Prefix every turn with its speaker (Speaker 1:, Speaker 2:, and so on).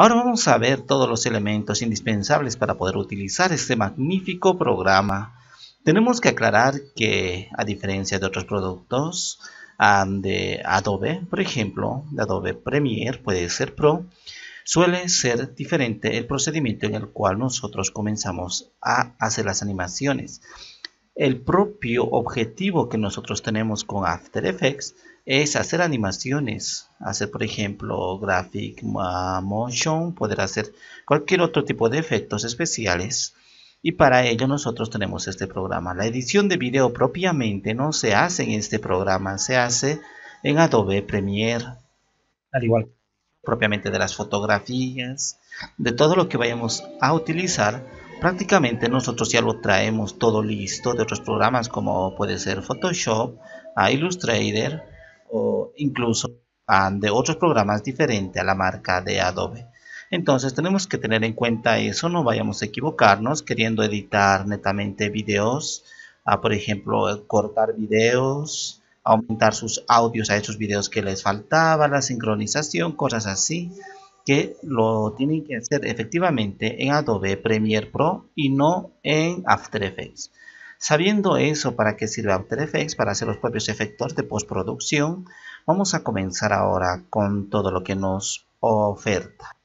Speaker 1: Ahora vamos a ver todos los elementos indispensables para poder utilizar este magnífico programa. Tenemos que aclarar que, a diferencia de otros productos de Adobe, por ejemplo, de Adobe Premiere, puede ser Pro, suele ser diferente el procedimiento en el cual nosotros comenzamos a hacer las animaciones. El propio objetivo que nosotros tenemos con After Effects es hacer animaciones, hacer por ejemplo graphic ah, motion, poder hacer cualquier otro tipo de efectos especiales y para ello nosotros tenemos este programa. La edición de video propiamente no se hace en este programa, se hace en Adobe Premiere. Al igual propiamente de las fotografías, de todo lo que vayamos a utilizar, prácticamente nosotros ya lo traemos todo listo de otros programas como puede ser Photoshop, Illustrator, o incluso de otros programas diferentes a la marca de Adobe. Entonces tenemos que tener en cuenta eso, no vayamos a equivocarnos queriendo editar netamente videos, a, por ejemplo, cortar videos, aumentar sus audios a esos videos que les faltaba, la sincronización, cosas así, que lo tienen que hacer efectivamente en Adobe Premiere Pro y no en After Effects. Sabiendo eso para qué sirve After Effects, para hacer los propios efectos de postproducción, vamos a comenzar ahora con todo lo que nos oferta.